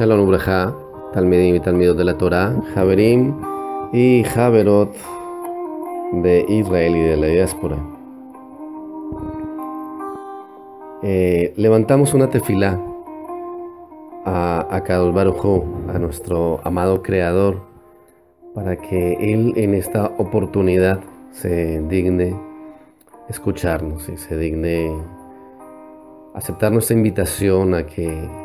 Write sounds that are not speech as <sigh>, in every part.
Shalom Ubraja, Talmidim y Talmidot de la Torah, Javerim y Javerot de Israel y de la diáspora. Eh, levantamos una tefilá a, a Kadosh a nuestro amado Creador, para que Él en esta oportunidad se digne escucharnos y se digne aceptar nuestra invitación a que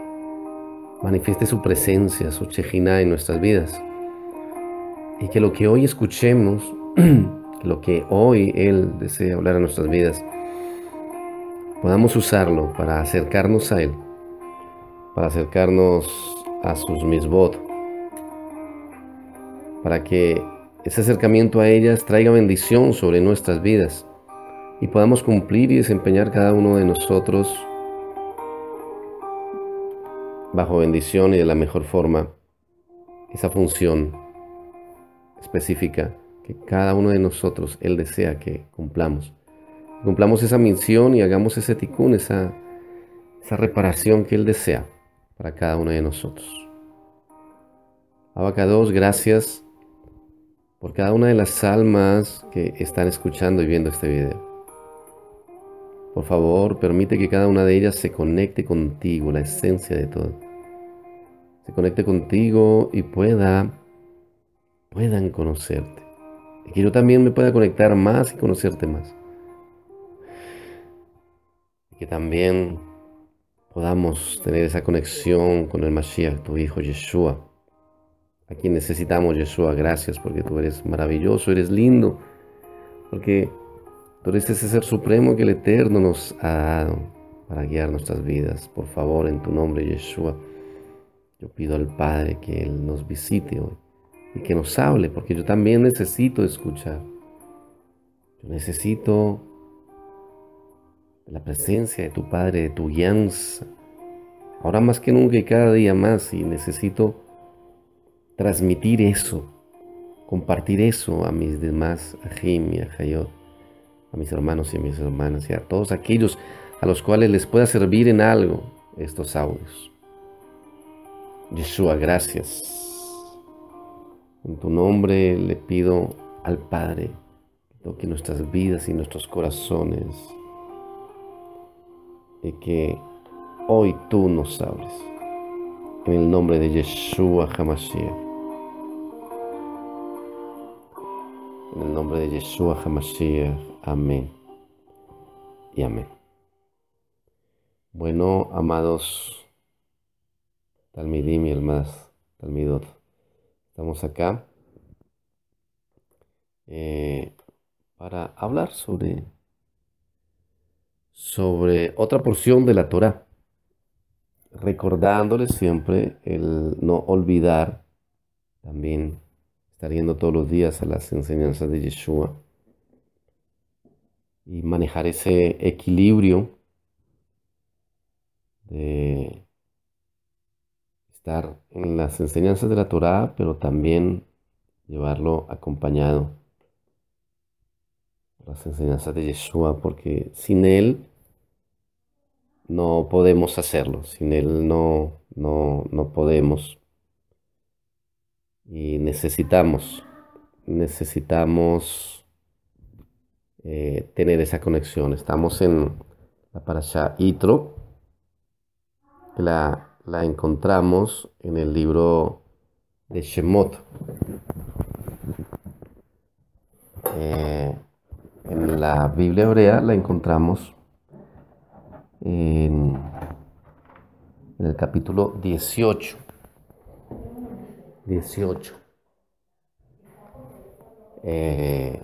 manifieste su presencia, su Chejina en nuestras vidas. Y que lo que hoy escuchemos, <clears throat> lo que hoy Él desea hablar a nuestras vidas, podamos usarlo para acercarnos a Él, para acercarnos a sus misbot, para que ese acercamiento a ellas traiga bendición sobre nuestras vidas y podamos cumplir y desempeñar cada uno de nosotros bajo bendición y de la mejor forma esa función específica que cada uno de nosotros Él desea que cumplamos. Cumplamos esa misión y hagamos ese ticún, esa, esa reparación que Él desea para cada uno de nosotros. Abacados, gracias por cada una de las almas que están escuchando y viendo este video. Por favor, permite que cada una de ellas se conecte contigo, la esencia de todo se conecte contigo y pueda, puedan conocerte. Y que yo también me pueda conectar más y conocerte más. Y que también podamos tener esa conexión con el Mashiach, tu Hijo Yeshua. A quien necesitamos, Yeshua, gracias porque tú eres maravilloso, eres lindo. Porque tú eres ese ser supremo que el Eterno nos ha dado para guiar nuestras vidas. Por favor, en tu nombre, Yeshua. Yo pido al Padre que Él nos visite hoy y que nos hable, porque yo también necesito escuchar. Yo necesito la presencia de tu Padre, de tu guianza. Ahora más que nunca y cada día más, y necesito transmitir eso, compartir eso a mis demás, a Jim y a Jayot, a mis hermanos y a mis hermanas y a todos aquellos a los cuales les pueda servir en algo estos audios. Yeshua, gracias. En tu nombre le pido al Padre que toque nuestras vidas y nuestros corazones y que hoy tú nos abres. En el nombre de Yeshua Hamashiach. En el nombre de Yeshua Hamashiach. Amén. Y amén. Bueno, amados Talmidim y el más Talmidot. Estamos acá eh, para hablar sobre, sobre otra porción de la Torah, recordándoles siempre el no olvidar, también estar yendo todos los días a las enseñanzas de Yeshua y manejar ese equilibrio de estar en las enseñanzas de la Torá, pero también llevarlo acompañado las enseñanzas de Yeshua, porque sin Él no podemos hacerlo, sin Él no, no, no podemos. Y necesitamos, necesitamos eh, tener esa conexión. Estamos en la parasha Itro, la la encontramos en el libro de Shemot. Eh, en la Biblia hebrea la encontramos en, el capítulo 18. 18. Eh,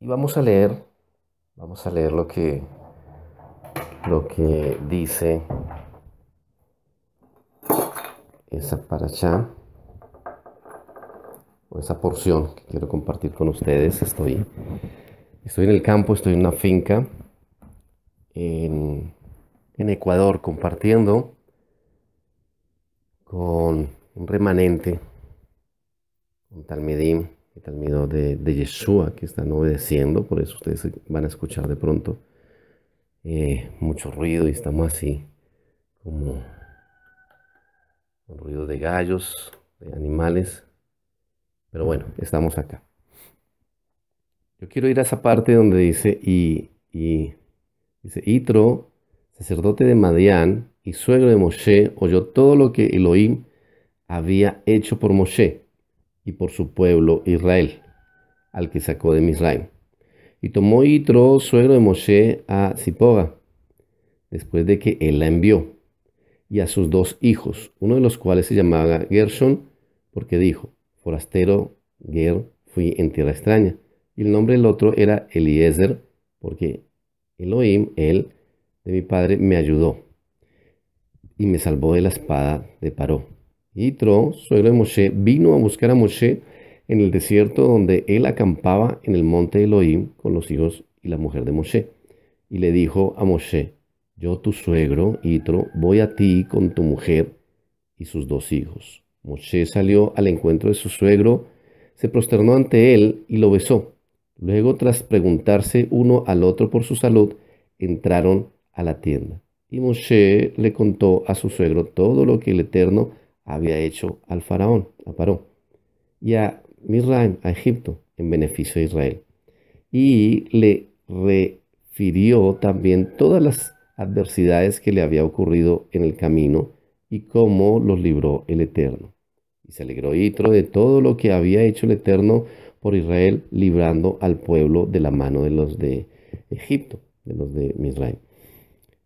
y vamos a leer, vamos a leer lo que lo que dice esa paracha o esa porción que quiero compartir con ustedes. Estoy, estoy en el campo, estoy en una finca en, en Ecuador compartiendo con un remanente, un Talmidim, y tal de, de Yeshua que están obedeciendo, por eso ustedes van a escuchar de pronto eh, mucho ruido y estamos así como un ruido de gallos, de animales. Pero bueno, estamos acá. Yo quiero ir a esa parte donde dice, y, y dice, Itro, sacerdote de Madián y suegro de Moshe, oyó todo lo que Elohim había hecho por Moshe y por su pueblo Israel, al que sacó de Misraim. Y tomó Yitro, suegro de Moshe, a Zipoga, después de que él la envió, y a sus dos hijos, uno de los cuales se llamaba Gershon, porque dijo, forastero, Ger, fui en tierra extraña. Y el nombre del otro era Eliezer, porque Elohim, él, de mi padre, me ayudó y me salvó de la espada de Paró. Yitro, suegro de Moshe, vino a buscar a Moshe en el desierto donde él acampaba en el monte Elohim con los hijos y la mujer de Moshe. Y le dijo a Moshe, yo tu suegro, Itro, voy a ti con tu mujer y sus dos hijos. Moshe salió al encuentro de su suegro, se prosternó ante él y lo besó. Luego, tras preguntarse uno al otro por su salud, entraron a la tienda. Y Moshe le contó a su suegro todo lo que el Eterno había hecho al faraón, a Paró, y a a Egipto en beneficio de Israel. Y le refirió también todas las adversidades que le había ocurrido en el camino y cómo los libró el Eterno. Y se alegró Itro de todo lo que había hecho el Eterno por Israel, librando al pueblo de la mano de los de Egipto, de los de Misraim.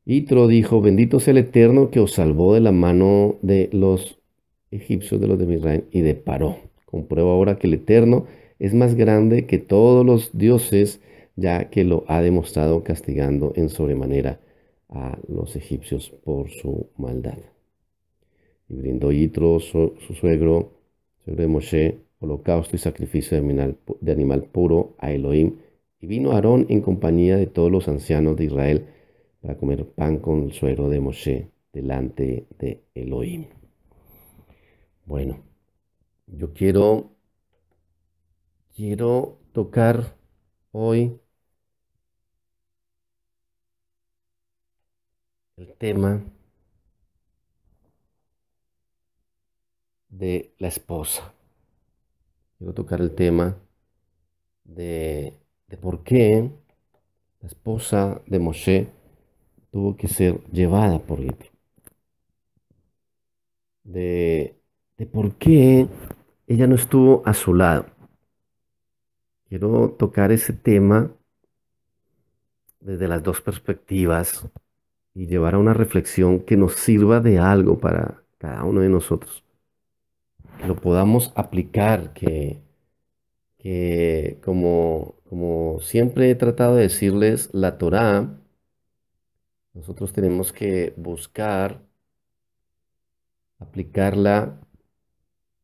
Itro dijo, bendito sea el Eterno que os salvó de la mano de los egipcios, de los de Misraim, y de Paró. Comprueba ahora que el Eterno es más grande que todos los dioses, ya que lo ha demostrado castigando en sobremanera a los egipcios por su maldad. Y brindó Yitro, su, suegro, suegro de Moshe, holocausto y sacrificio de animal, de animal puro a Elohim. Y vino Aarón en compañía de todos los ancianos de Israel para comer pan con el suegro de Moshe delante de Elohim. Bueno, yo quiero, quiero tocar hoy el tema de la esposa. Quiero tocar el tema de, de por qué la esposa de Moshe tuvo que ser llevada por Yitro. de por qué ella no estuvo a su lado. Quiero tocar ese tema desde las dos perspectivas y llevar a una reflexión que nos sirva de algo para cada uno de nosotros. Que lo podamos aplicar, que, como, como siempre he tratado de decirles, la Torah, nosotros tenemos que buscar aplicarla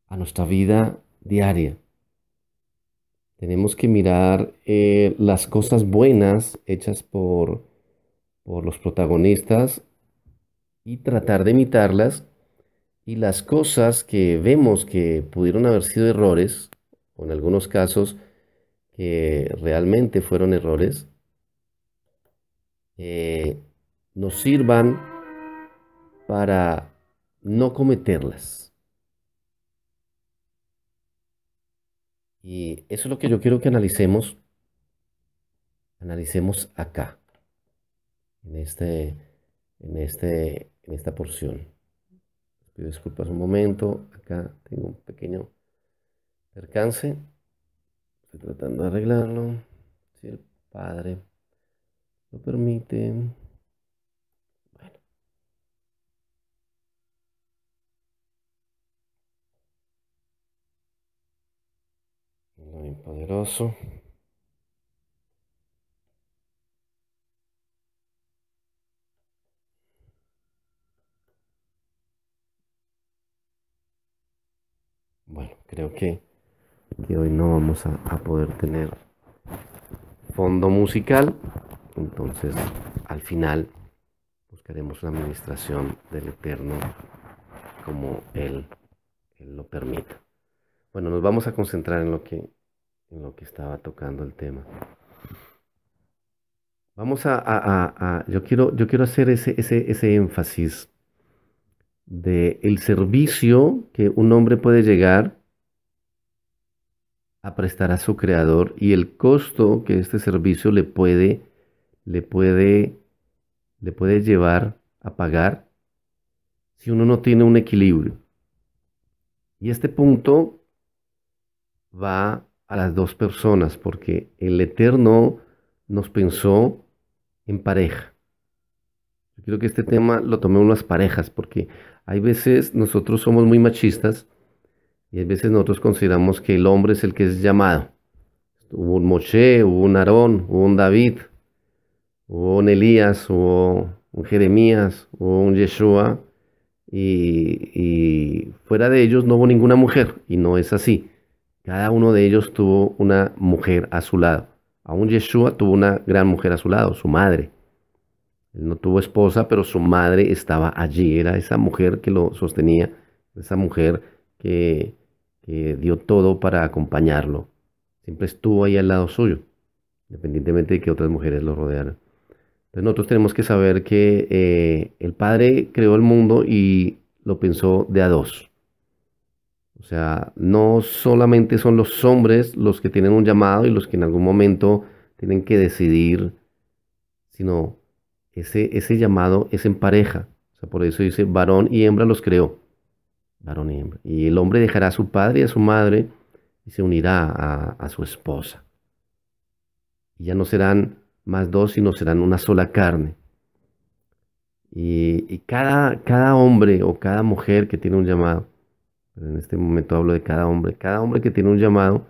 a nuestra vida diaria. Tenemos que mirar eh, las cosas buenas hechas por, por los protagonistas y tratar de imitarlas y las cosas que vemos que pudieron haber sido errores, o en algunos casos que realmente fueron errores, nos sirvan para no cometerlas. Y eso es lo que yo quiero que analicemos, analicemos acá, en, este, en, este, en esta porción. Les pido disculpas un momento, acá tengo un pequeño percance. Estoy tratando de arreglarlo, si el padre lo permite. muy poderoso. Bueno, creo que, hoy no vamos a, poder tener fondo musical. Entonces, al final, buscaremos la administración del Eterno como Él lo permita. Bueno, nos vamos a concentrar en lo que lo que estaba tocando el tema. Vamos a, yo, quiero, yo quiero hacer ese, ese énfasis de el servicio que un hombre puede llegar a prestar a su creador y el costo que este servicio le puede le puede le puede llevar a pagar si uno no tiene un equilibrio. Y este punto va a las dos personas, porque el Eterno nos pensó en pareja. Yo creo que este tema lo tomé las parejas, porque hay veces nosotros somos muy machistas y hay veces nosotros consideramos que el hombre es el que es llamado. Hubo un Moshe, hubo un Aarón, hubo un David, hubo un Elías, hubo un Jeremías, hubo un Yeshua, y fuera de ellos no hubo ninguna mujer, y no es así. Cada uno de ellos tuvo una mujer a su lado. Aún Yeshua tuvo una gran mujer a su lado, su madre. Él no tuvo esposa, pero su madre estaba allí. Era esa mujer que lo sostenía, esa mujer que, dio todo para acompañarlo. Siempre estuvo ahí al lado suyo, independientemente de que otras mujeres lo rodearan. Entonces nosotros tenemos que saber que eh, el Padre creó el mundo y lo pensó de a dos. O sea, no solamente son los hombres los que tienen un llamado y los que en algún momento tienen que decidir, sino ese, ese llamado es en pareja. O sea, por eso dice, varón y hembra los creó. Varón y hembra. Y el hombre dejará a su padre y a su madre y se unirá a, su esposa. Y ya no serán más dos, sino serán una sola carne. Y, y cada, cada hombre o cada mujer que tiene un llamado en este momento hablo de cada hombre, cada hombre que tiene un llamado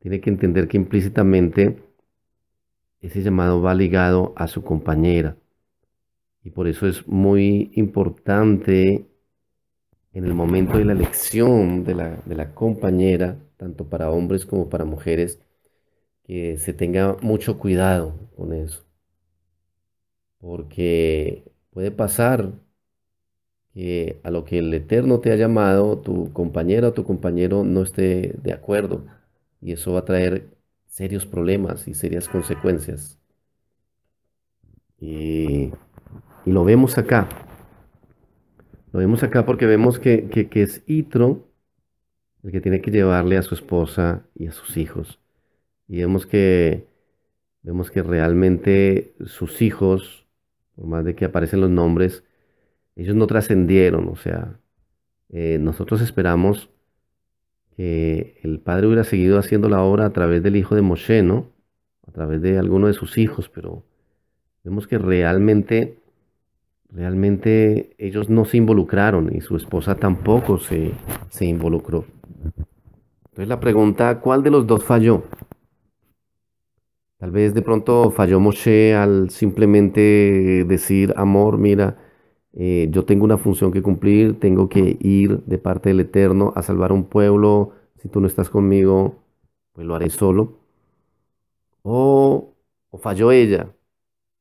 tiene que entender que implícitamente ese llamado va ligado a su compañera. Y por eso es muy importante en el momento de la elección de la, de la compañera, tanto para hombres como para mujeres, que se tenga mucho cuidado con eso. Porque puede pasar eh, a lo que el Eterno te ha llamado, tu compañera o tu compañero no esté de acuerdo. Y eso va a traer serios problemas y serias consecuencias. Y, lo vemos acá. Lo vemos acá porque vemos que, es Itro el que tiene que llevarle a su esposa y a sus hijos. Y vemos que, vemos que realmente sus hijos, por más de que aparecen los nombres, ellos no trascendieron, o sea, eh, nosotros esperamos que el Padre hubiera seguido haciendo la obra a través del hijo de Moshe, ¿no? A través de alguno de sus hijos, pero vemos que realmente, realmente ellos no se involucraron y su esposa tampoco se, se involucró. Entonces la pregunta, ¿cuál de los dos falló? Tal vez de pronto falló Moshe al simplemente decir, amor, mira, eh, yo tengo una función que cumplir, tengo que ir de parte del Eterno a salvar un pueblo, si tú no estás conmigo, pues lo haré solo. O, falló ella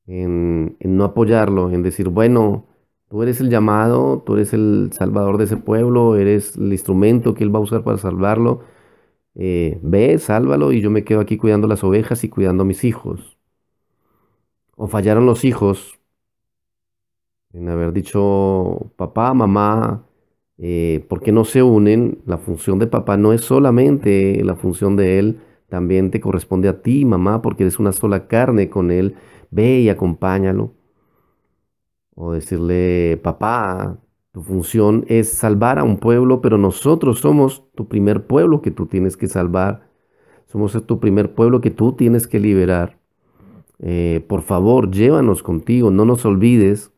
en, no apoyarlo, en decir, bueno, tú eres el llamado, tú eres el salvador de ese pueblo, eres el instrumento que él va a usar para salvarlo. Eh, ve, sálvalo y yo me quedo aquí cuidando las ovejas y cuidando a mis hijos. O fallaron los hijos en haber dicho papá, mamá, eh, ¿por qué no se unen? La función de papá no es solamente la función de él, también te corresponde a ti, mamá, porque eres una sola carne con él. Ve y acompáñalo. O decirle, papá, tu función es salvar a un pueblo, pero nosotros somos tu primer pueblo que tú tienes que salvar. Somos tu primer pueblo que tú tienes que liberar. Eh, por favor, llévanos contigo, no nos olvides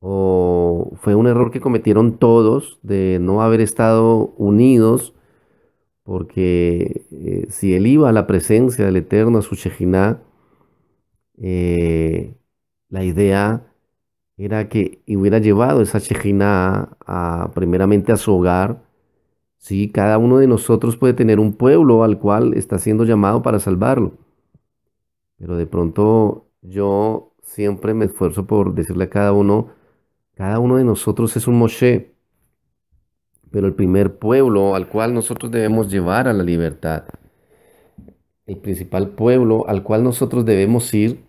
o fue un error que cometieron todos de no haber estado unidos, porque eh, si él iba a la presencia del Eterno, a su Shejiná, eh, la idea era que hubiera llevado esa Shejiná primeramente a su hogar. si cada uno de nosotros puede tener un pueblo al cual está siendo llamado para salvarlo. Pero de pronto yo siempre me esfuerzo por decirle a cada uno, cada uno de nosotros es un Moshe, pero el primer pueblo al cual nosotros debemos llevar a la libertad, el principal pueblo al cual nosotros debemos ir,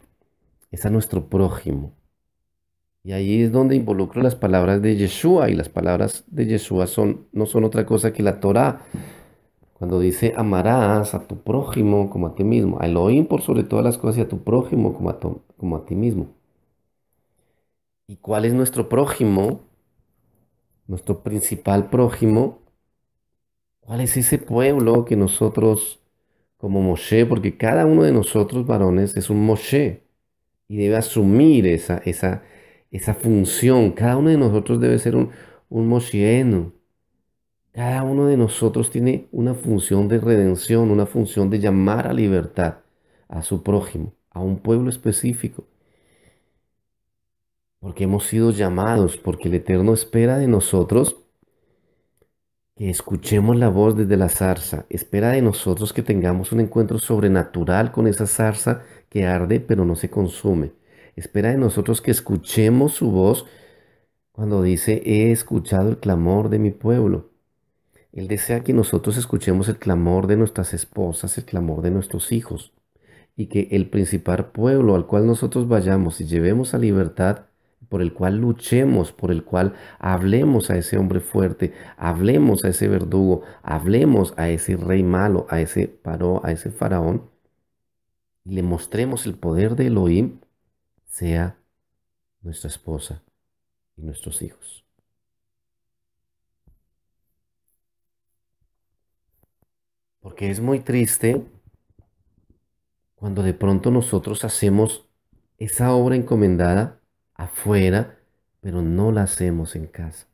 es a nuestro prójimo. Y ahí es donde involucro las palabras de Yeshua, y las palabras de Yeshua son, no son otra cosa que la Torah. Cuando dice amarás a tu prójimo como a ti mismo, a Elohim por sobre todas las cosas y a tu prójimo como a ti mismo. ¿Y cuál es nuestro prójimo? Nuestro principal prójimo. ¿Cuál es ese pueblo que nosotros, como Moshe, porque cada uno de nosotros varones es un Moshe y debe asumir esa, esa, esa función. Cada uno de nosotros debe ser un, un Cada uno de nosotros tiene una función de redención, una función de llamar a libertad a su prójimo, a un pueblo específico porque hemos sido llamados, porque el Eterno espera de nosotros que escuchemos la voz desde la zarza, espera de nosotros que tengamos un encuentro sobrenatural con esa zarza que arde pero no se consume, espera de nosotros que escuchemos su voz cuando dice, he escuchado el clamor de mi pueblo. Él desea que nosotros escuchemos el clamor de nuestras esposas, el clamor de nuestros hijos, y que el principal pueblo al cual nosotros vayamos y llevemos a libertad por el cual luchemos, por el cual hablemos a ese hombre fuerte, hablemos a ese verdugo, hablemos a ese rey malo, a ese paró, a ese faraón, y le mostremos el poder de Elohim, sea nuestra esposa y nuestros hijos. Porque es muy triste cuando de pronto nosotros hacemos esa obra encomendada afuera, pero no la hacemos en casa.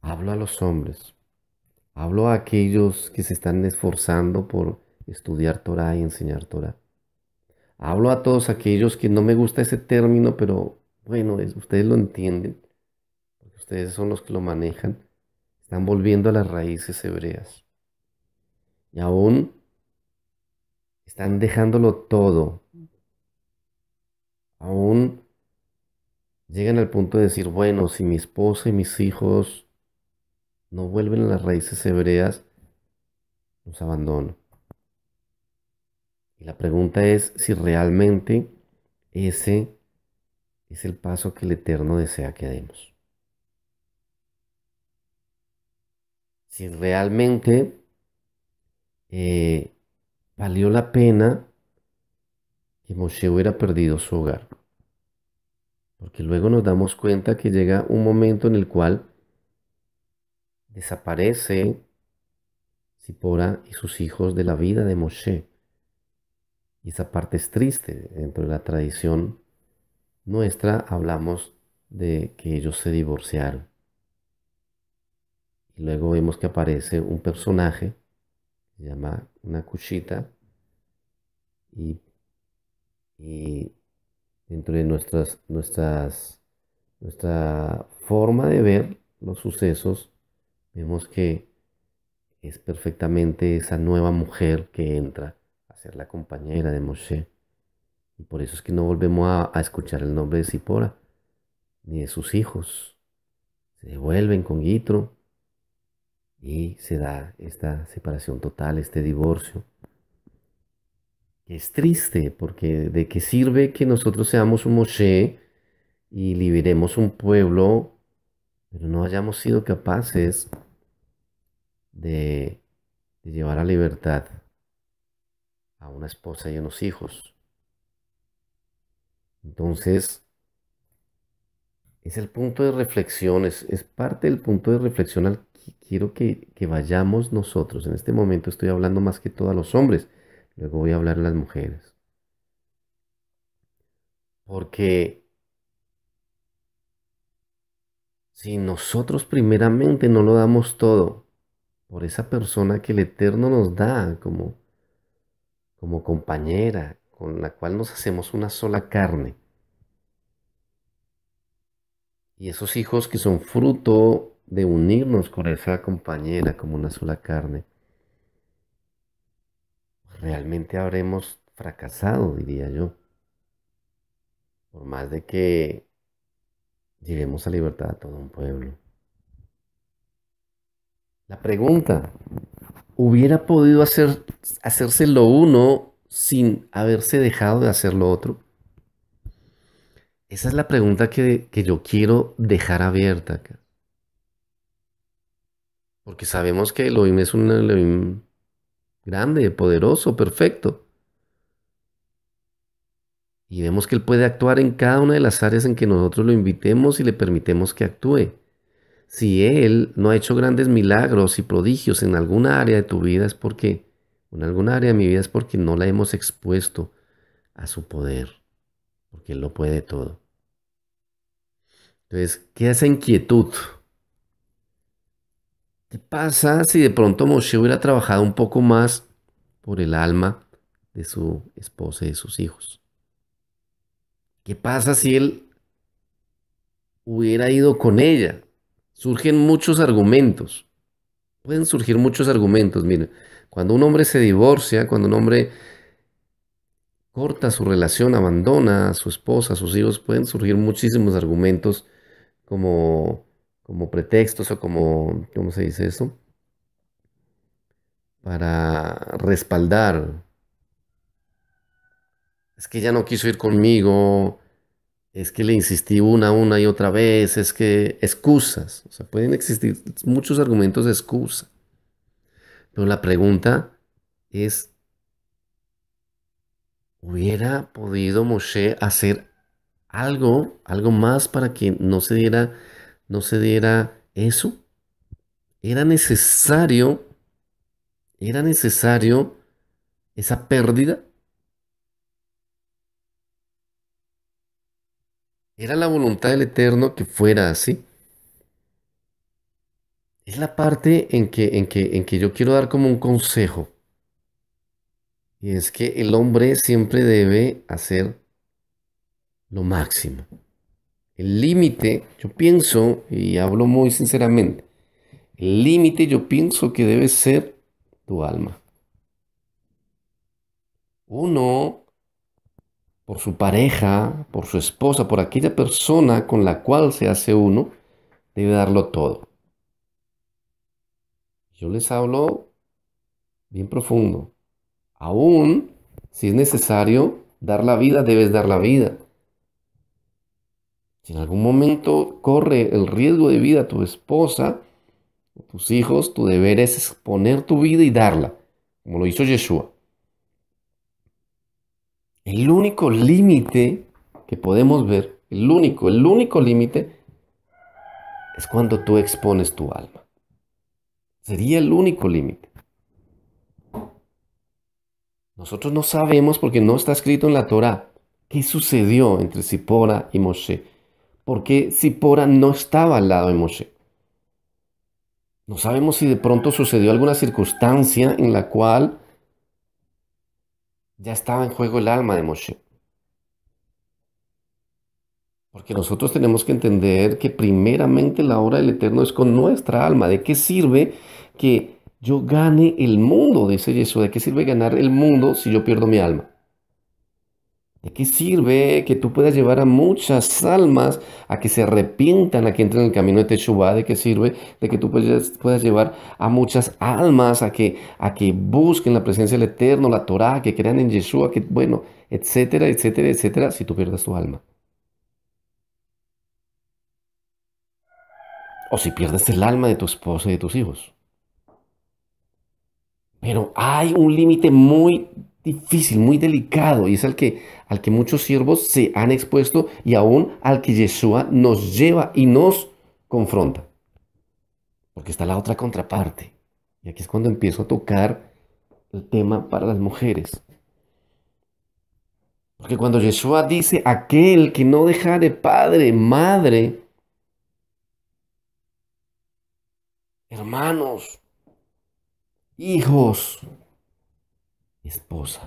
Hablo a los hombres, hablo a aquellos que se están esforzando por estudiar Torah y enseñar Torah. Hablo a todos aquellos que no me gusta ese término, pero bueno, ustedes lo entienden, porque ustedes son los que lo manejan. Están volviendo a las raíces hebreas. Y aún están dejándolo todo aún llegan al punto de decir, bueno, si mi esposa y mis hijos no vuelven a las raíces hebreas, los abandono. Y la pregunta es si realmente ese es el paso que el Eterno desea que demos. Si realmente eh, valió la pena y Moshe hubiera perdido su hogar. Porque luego nos damos cuenta que llega un momento en el cual desaparece Sipora y sus hijos de la vida de Moshe. Y esa parte es triste. Dentro de la tradición nuestra hablamos de que ellos se divorciaron. Y luego vemos que aparece un personaje, se llama una cuchita, y y eh, dentro de nuestras, nuestras, nuestra forma de ver los sucesos, vemos que es perfectamente esa nueva mujer que entra a ser la compañera de Moshe. Y por eso es que no volvemos a, escuchar el nombre de Zipora, ni de sus hijos. Se devuelven con Gitro y se da esta separación total, este divorcio es triste porque de qué sirve que nosotros seamos un Moshe y liberemos un pueblo, pero no hayamos sido capaces de, llevar a libertad a una esposa y a unos hijos. Entonces, es el punto de reflexión, es, parte del punto de reflexión al que quiero que, que, vayamos nosotros. En este momento estoy hablando más que todos a los hombres, Luego voy a hablar a las mujeres. Porque si nosotros primeramente no lo damos todo por esa persona que el Eterno nos da como, como compañera, con la cual nos hacemos una sola carne, y esos hijos que son fruto de unirnos con esa compañera como una sola carne, realmente habremos fracasado, diría yo. Por más de que llevemos a libertad a todo un pueblo. La pregunta, ¿hubiera podido hacer, hacerse lo uno sin haberse dejado de hacer lo otro? Esa es la pregunta que, que yo quiero dejar abierta Porque sabemos que Elohim es un grande, poderoso, perfecto. Y vemos que Él puede actuar en cada una de las áreas en que nosotros lo invitemos y le permitemos que actúe. Si Él no ha hecho grandes milagros y prodigios en alguna área de tu vida es porque, en alguna área de mi vida es porque no la hemos expuesto a su poder, porque Él lo puede todo. Entonces, ¿qué hace inquietud ¿Qué pasa si de pronto Moshe hubiera trabajado un poco más por el alma de su esposa y de sus hijos? ¿Qué pasa si él hubiera ido con ella? Surgen muchos argumentos. Pueden surgir muchos argumentos. Miren, cuando un hombre se divorcia, cuando un hombre corta su relación, abandona a su esposa, a sus hijos, pueden surgir muchísimos argumentos como como pretextos o como, ¿cómo se dice esto? Para respaldar. Es que ya no quiso ir conmigo, es que le insistí una, una y otra vez, es que excusas, o sea, pueden existir muchos argumentos de excusa. Pero la pregunta es, ¿hubiera podido Moshe hacer algo, algo más para que no se diera no se diera eso. Era necesario, era necesario esa pérdida. Era la voluntad del Eterno que fuera así. Es la parte en que, en en que yo quiero dar como un consejo. Y es que el hombre siempre debe hacer lo máximo. El límite, yo pienso, y hablo muy sinceramente, el límite yo pienso que debe ser tu alma. Uno, por su pareja, por su esposa, por aquella persona con la cual se hace uno, debe darlo todo. Yo les hablo bien profundo. Aún, si es necesario, dar la vida, debes dar la vida. Si en algún momento corre el riesgo de vida tu esposa o tus hijos, tu deber es exponer tu vida y darla, como lo hizo Yeshua. El único límite que podemos ver, el único, el único límite, es cuando tú expones tu alma. Sería el único límite. Nosotros no sabemos porque no está escrito en la Torah qué sucedió entre Sipora y Moshe porque Zipora no estaba al lado de Moshe. No sabemos si de pronto sucedió alguna circunstancia en la cual ya estaba en juego el alma de Moshe. Porque nosotros tenemos que entender que primeramente la obra del Eterno es con nuestra alma. ¿De qué sirve que yo gane el mundo? Dice Jesús. ¿De qué sirve ganar el mundo si yo pierdo mi alma? ¿De qué sirve que tú puedas llevar a muchas almas a que se arrepientan, a que entren en el camino de Techubá? ¿De qué sirve de que tú puedas, puedas llevar a muchas almas a que, a que busquen la presencia del Eterno, la Torah, que crean en Yeshua, que bueno, etcétera, etcétera, etcétera, si tú pierdes tu alma? O si pierdes el alma de tu esposa y de tus hijos. Pero hay un límite muy difícil, muy delicado y es al que, al que muchos siervos se han expuesto y aún al que Yeshua nos lleva y nos confronta. Porque está la otra contraparte. Y aquí es cuando empiezo a tocar el tema para las mujeres. Porque cuando Yeshua dice, aquel que no de padre, madre, hermanos, hijos, esposa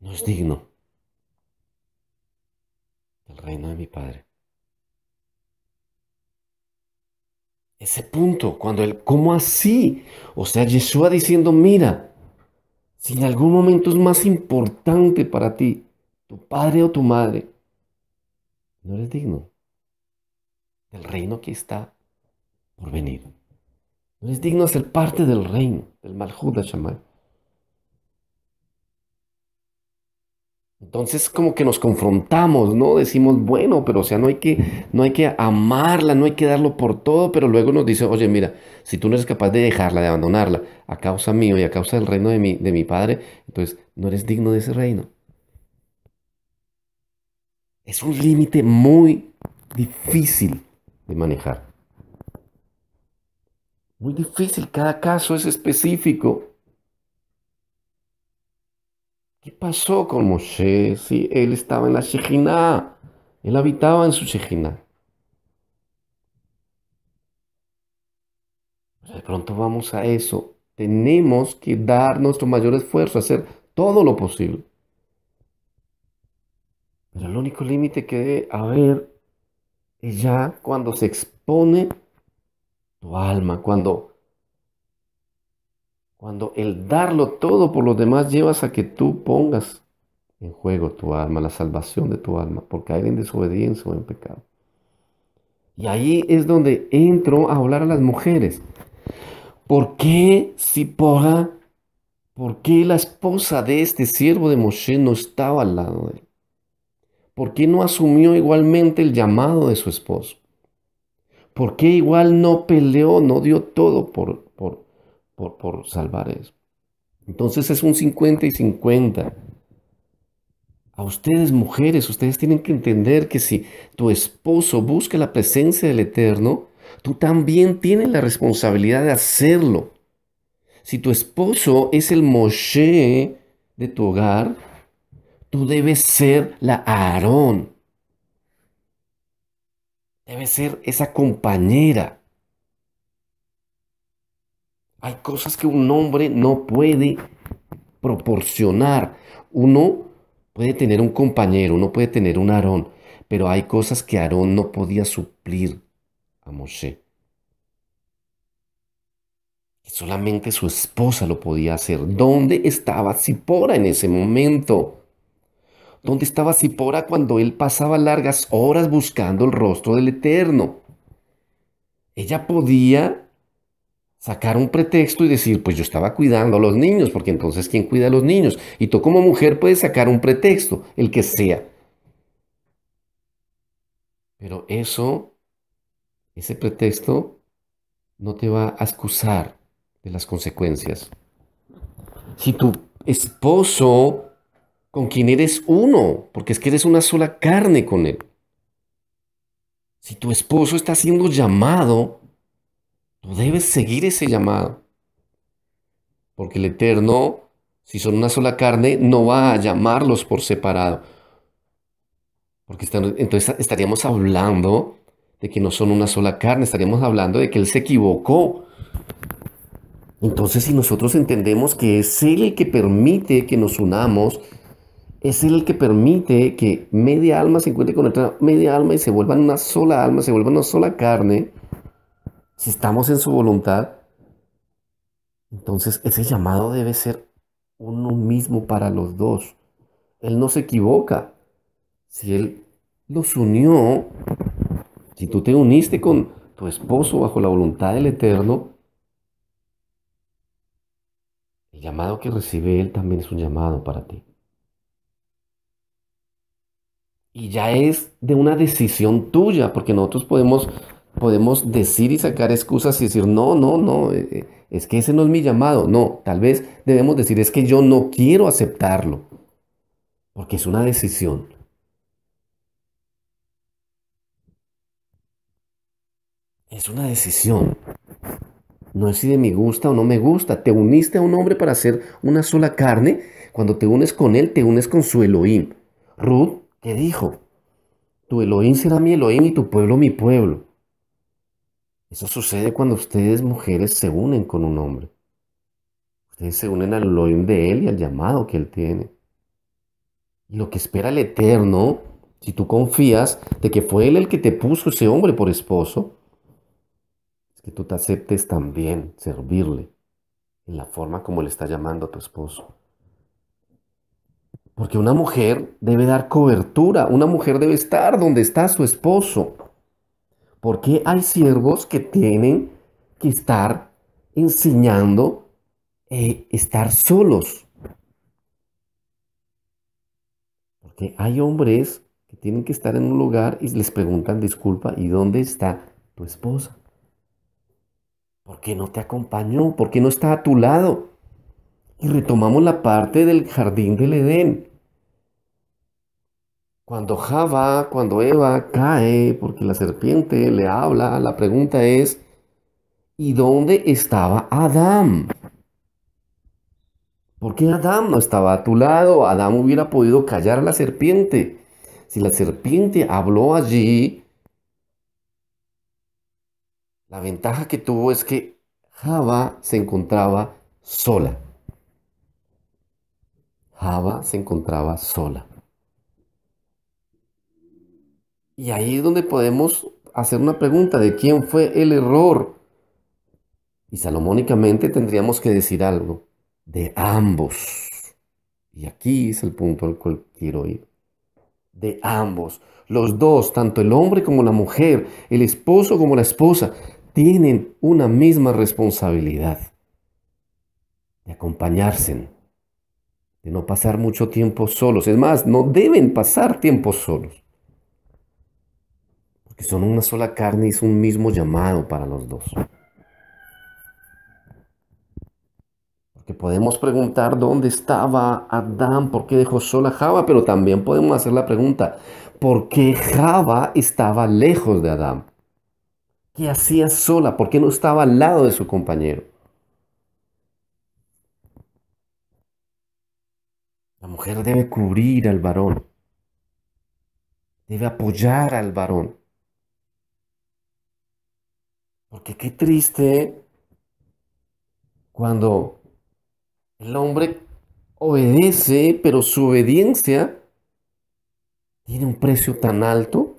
no es digno del reino de mi Padre. Ese punto, cuando el ¿cómo así? O sea, Yeshua diciendo, mira, si en algún momento es más importante para ti tu padre o tu madre, no eres digno. El reino que está por venir. No es digno ser parte del reino, del maljuda, Shaman. Entonces como que nos confrontamos, ¿no? Decimos, bueno, pero o sea, no hay, que, no hay que amarla, no hay que darlo por todo, pero luego nos dice, oye, mira, si tú no eres capaz de dejarla, de abandonarla, a causa mío y a causa del reino de mi, de mi padre, entonces no eres digno de ese reino. Es un límite muy difícil manejar. Muy difícil, cada caso es específico. ¿Qué pasó con Moshe si él estaba en la Shejina? Él habitaba en su Shejina. de pronto vamos a eso. Tenemos que dar nuestro mayor esfuerzo, hacer todo lo posible. Pero el único límite que debe haber ya cuando se expone tu alma, cuando, cuando el darlo todo por los demás llevas a que tú pongas en juego tu alma, la salvación de tu alma, porque caer en desobediencia o en pecado. Y ahí es donde entro a hablar a las mujeres. ¿Por qué Sipora, por qué la esposa de este siervo de Moshe no estaba al lado de él? ¿Por qué no asumió igualmente el llamado de su esposo? ¿Por qué igual no peleó, no dio todo por, por, salvar eso? Entonces es un 50 y 50. A ustedes mujeres, ustedes tienen que entender que si tu esposo busca la presencia del Eterno, tú también tienes la responsabilidad de hacerlo. Si tu esposo es el Moshe de tu hogar, tú debes ser la Aarón. Debes ser esa compañera. Hay cosas que un hombre no puede proporcionar. Uno puede tener un compañero, uno puede tener un Aarón, pero hay cosas que Aarón no podía suplir a Moshe. solamente su esposa lo podía hacer. ¿Dónde estaba Zipora en ese momento? ¿Dónde estaba Zipora cuando él pasaba largas horas buscando el rostro del Eterno? Ella podía sacar un pretexto y decir, pues yo estaba cuidando a los niños, porque entonces ¿quién cuida a los niños? Y tú como mujer puedes sacar un pretexto, el que sea. Pero eso, ese pretexto, no te va a excusar de las consecuencias. Si tu esposo con quien eres uno, porque es que eres una sola carne con él. Si tu esposo está siendo llamado, tú debes seguir ese llamado. Porque el Eterno, si son una sola carne, no va a llamarlos por separado. Porque entonces estaríamos hablando de que no son una sola carne, estaríamos hablando de que Él se equivocó. Entonces si nosotros entendemos que es Él el que permite que nos unamos, es el que permite que media alma se encuentre con otra media alma y se vuelva una sola alma, se vuelvan una sola carne, si estamos en su voluntad, entonces ese llamado debe ser uno mismo para los dos. Él no se equivoca. Si Él los unió, si tú te uniste con tu esposo bajo la voluntad del Eterno, el llamado que recibe Él también es un llamado para ti y ya es de una decisión tuya, porque nosotros podemos, podemos decir y sacar excusas y decir, no, no, no, eh, eh, es que ese no es mi llamado. No, tal vez debemos decir, es que yo no quiero aceptarlo, porque es una decisión. Es una decisión. No es si de mi gusta o no me gusta. Te uniste a un hombre para hacer una sola carne. Cuando te unes con él, te unes con su Elohim. Ruth que dijo, tu Elohim será mi Elohim y tu pueblo mi pueblo. Eso sucede cuando ustedes mujeres se unen con un hombre. Ustedes se unen al Elohim de él y al llamado que él tiene. Y lo que espera el Eterno, si tú confías de que fue él el que te puso ese hombre por esposo, es que tú te aceptes también servirle en la forma como le está llamando a tu esposo. Porque una mujer debe dar cobertura, una mujer debe estar donde está su esposo. Porque hay siervos que tienen que estar enseñando eh, estar solos. Porque hay hombres que tienen que estar en un lugar y les preguntan, disculpa, ¿y dónde está tu esposa? ¿Por qué no te acompañó? ¿Por qué no está a tu lado? Y retomamos la parte del jardín del Edén. Cuando Java, cuando Eva cae, porque la serpiente le habla, la pregunta es, ¿y dónde estaba Adán? ¿Por qué Adán no estaba a tu lado? Adán hubiera podido callar a la serpiente. Si la serpiente habló allí, la ventaja que tuvo es que Java se encontraba sola se encontraba sola. Y ahí es donde podemos hacer una pregunta de quién fue el error. Y salomónicamente tendríamos que decir algo de ambos. Y aquí es el punto al cual quiero ir. De ambos. Los dos, tanto el hombre como la mujer, el esposo como la esposa, tienen una misma responsabilidad de acompañarse de no pasar mucho tiempo solos. Es más, no deben pasar tiempo solos. Porque son una sola carne y es un mismo llamado para los dos. Porque podemos preguntar dónde estaba Adán, por qué dejó sola Java, pero también podemos hacer la pregunta, ¿por qué Java estaba lejos de Adán? ¿Qué hacía sola? ¿Por qué no estaba al lado de su compañero? La mujer debe cubrir al varón, debe apoyar al varón. Porque qué triste cuando el hombre obedece, pero su obediencia tiene un precio tan alto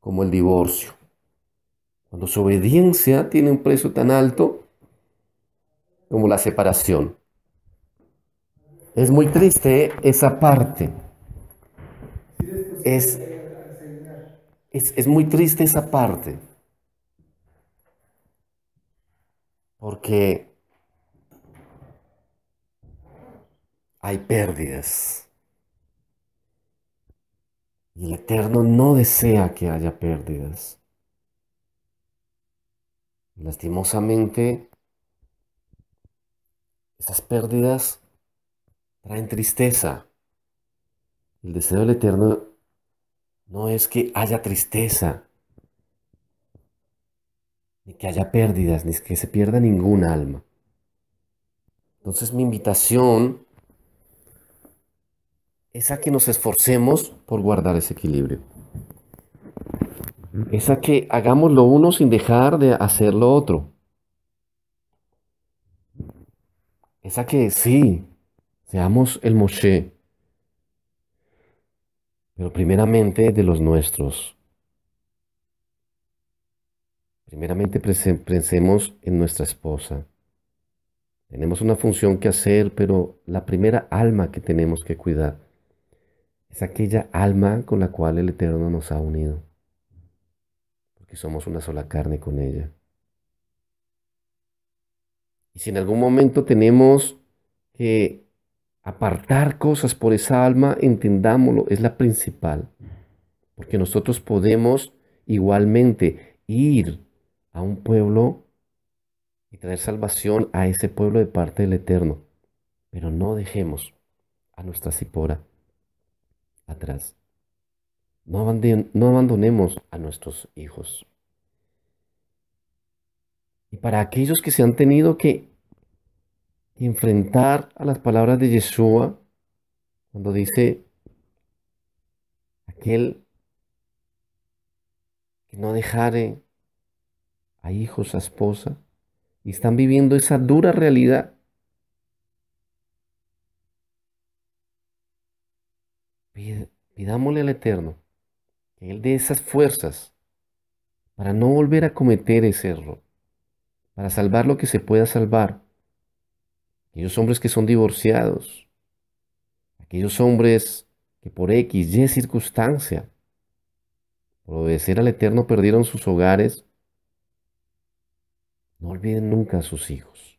como el divorcio. Cuando su obediencia tiene un precio tan alto como la separación. Es muy triste esa parte. Es, es, muy triste esa parte. Porque hay pérdidas. Y el Eterno no desea que haya pérdidas. Lastimosamente, esas pérdidas traen tristeza. El deseo del Eterno no es que haya tristeza, ni que haya pérdidas, ni que se pierda ningún alma. Entonces mi invitación es a que nos esforcemos por guardar ese equilibrio. Es a que hagamos lo uno sin dejar de hacer lo otro. Es a que sí, Seamos el Moshe, pero primeramente de los nuestros. Primeramente pensemos en nuestra esposa. Tenemos una función que hacer, pero la primera alma que tenemos que cuidar es aquella alma con la cual el Eterno nos ha unido, porque somos una sola carne con ella. Y si en algún momento tenemos que apartar cosas por esa alma, entendámoslo, es la principal. Porque nosotros podemos igualmente ir a un pueblo y traer salvación a ese pueblo de parte del Eterno. Pero no dejemos a nuestra cipora atrás. No, no abandonemos a nuestros hijos. Y para aquellos que se han tenido que enfrentar a las palabras de Yeshua cuando dice aquel que no dejare a hijos, a esposa, y están viviendo esa dura realidad. Pidámosle al Eterno que Él dé esas fuerzas para no volver a cometer ese error, para salvar lo que se pueda salvar aquellos hombres que son divorciados, aquellos hombres que por X, Y circunstancia, por obedecer al Eterno perdieron sus hogares, no olviden nunca a sus hijos,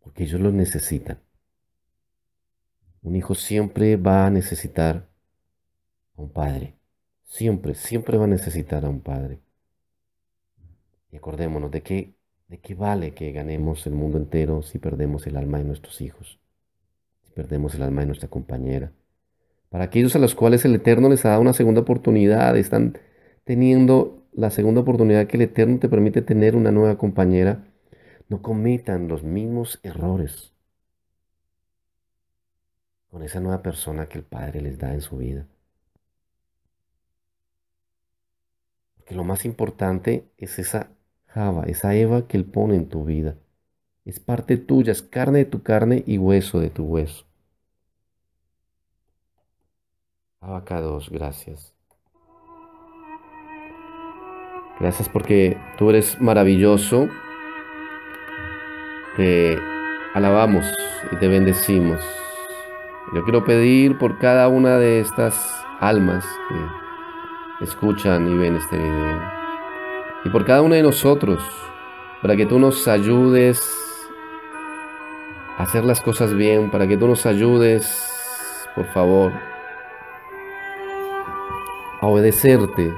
porque ellos los necesitan. Un hijo siempre va a necesitar a un padre, siempre, siempre va a necesitar a un padre. Y acordémonos de que ¿De qué vale que ganemos el mundo entero si perdemos el alma de nuestros hijos? Si perdemos el alma de nuestra compañera. Para aquellos a los cuales el Eterno les ha dado una segunda oportunidad, están teniendo la segunda oportunidad que el Eterno te permite tener una nueva compañera, no cometan los mismos errores con esa nueva persona que el Padre les da en su vida. Porque lo más importante es esa Java, esa Eva que Él pone en tu vida. Es parte tuya, es carne de tu carne y hueso de tu hueso. Abacados, gracias. Gracias porque tú eres maravilloso. Te alabamos y te bendecimos. Yo quiero pedir por cada una de estas almas que escuchan y ven este video y por cada uno de nosotros, para que tú nos ayudes a hacer las cosas bien, para que tú nos ayudes, por favor, a obedecerte,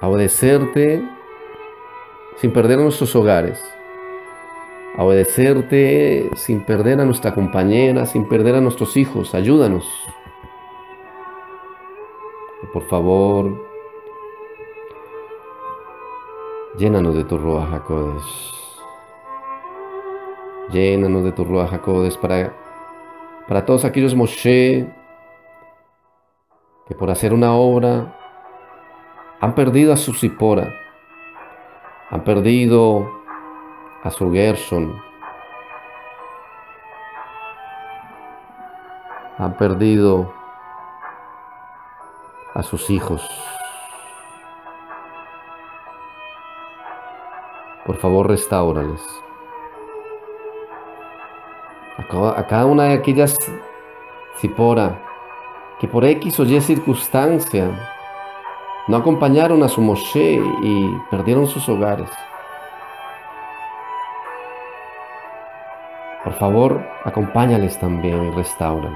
a obedecerte sin perder nuestros hogares, a obedecerte sin perder a nuestra compañera, sin perder a nuestros hijos, ayúdanos. Por favor, Llénanos de tu Ruach HaKodesh. Llénanos de tu Ruach Jacodes para, para todos aquellos Moshe que por hacer una obra han perdido a su Zipora, han perdido a su Gerson, han perdido a sus hijos. Por favor, restáurales. A cada una de aquellas cipora que por X o Y circunstancia no acompañaron a su Moshe y perdieron sus hogares. Por favor, acompáñales también y restauran.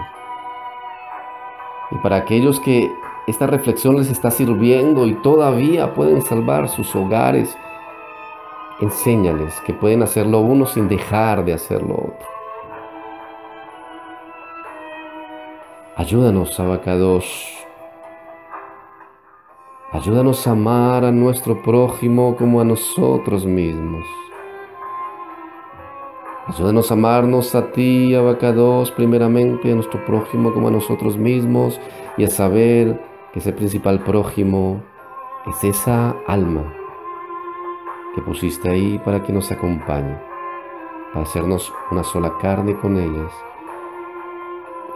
Y para aquellos que esta reflexión les está sirviendo y todavía pueden salvar sus hogares, Enséñales que pueden hacerlo uno sin dejar de hacerlo otro. Ayúdanos, Abacados. Ayúdanos a amar a nuestro prójimo como a nosotros mismos. Ayúdanos a amarnos a ti, Abacados, primeramente, a nuestro prójimo como a nosotros mismos y a saber que ese principal prójimo es esa alma que pusiste ahí para que nos acompañe, para hacernos una sola carne con ellas.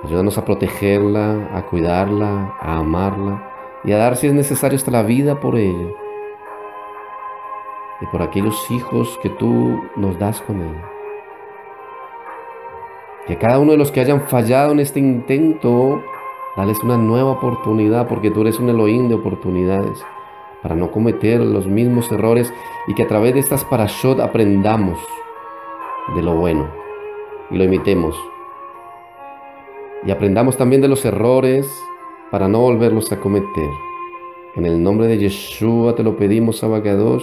Ayúdanos a protegerla, a cuidarla, a amarla y a dar si es necesario hasta la vida por ella y por aquellos hijos que tú nos das con ella. Que cada uno de los que hayan fallado en este intento, dales una nueva oportunidad porque tú eres un Elohim de oportunidades para no cometer los mismos errores y que a través de estas parashot aprendamos de lo bueno y lo imitemos. Y aprendamos también de los errores para no volverlos a cometer. En el nombre de Yeshua te lo pedimos, Abacados.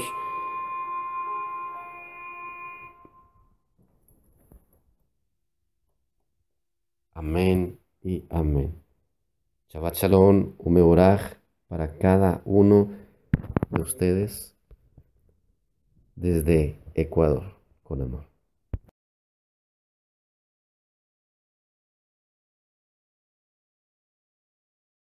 Amén y amén. Shabbat Shalom, para cada uno de ustedes desde Ecuador, con amor.